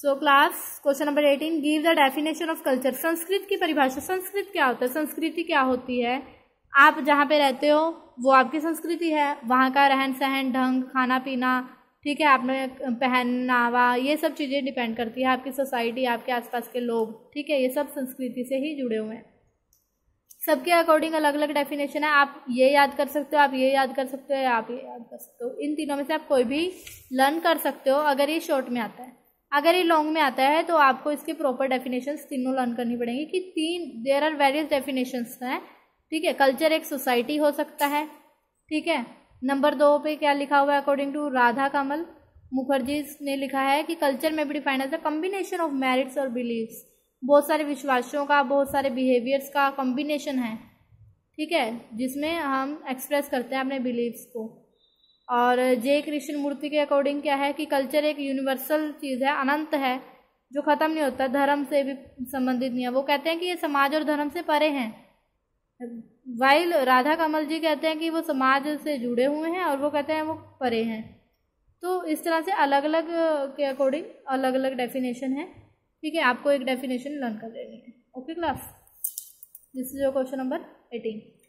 so class question number eighteen give the definition of culture संस्कृत की परिभाषा संस्कृत क्या होता है संस्कृति क्या होती है आप जहाँ पे रहते हो वो आपकी संस्कृति है वहाँ का रहन सहन ढंग खाना पीना ठीक है आपने पहनावा ये सब चीज़ें डिपेंड करती है आपकी सोसाइटी आपके आसपास के लोग ठीक है ये सब संस्कृति से ही जुड़े हुए हैं सबके अकॉर्डिंग अलग अलग डेफिनेशन है आप ये याद कर सकते हो आप ये याद कर सकते हो आप ये याद कर सकते हो इन तीनों में से आप कोई भी लर्न कर सकते हो अगर ये शॉर्ट में आता है अगर ये लॉन्ग में आता है तो आपको इसके प्रॉपर डेफिनेशन तीनों लर्न करनी पड़ेंगी कि तीन देर आर वेरियस डेफिनेशंस हैं ठीक है कल्चर एक सोसाइटी हो सकता है ठीक है नंबर दो पे क्या लिखा हुआ है अकॉर्डिंग टू राधा कमल मुखर्जी ने लिखा है कि कल्चर में भी defined as a combination of merits और बिलीव्स बहुत सारे विश्वासों का बहुत सारे बिहेवियर्स का कॉम्बिनेशन है ठीक है जिसमें हम एक्सप्रेस करते हैं अपने बिलीव्स को और जय कृष्ण मूर्ति के अकॉर्डिंग क्या है कि कल्चर एक यूनिवर्सल चीज़ है अनंत है जो ख़त्म नहीं होता धर्म से भी संबंधित नहीं है वो कहते हैं कि ये समाज और धर्म से परे हैं वाइल राधा कमल जी कहते हैं कि वो समाज से जुड़े हुए हैं और वो कहते हैं वो परे हैं तो इस तरह से अलग अलग के अकॉर्डिंग अलग अलग डेफिनेशन है ठीक है आपको एक डेफिनेशन लर्न कर लेनी है okay class this is your question number eighteen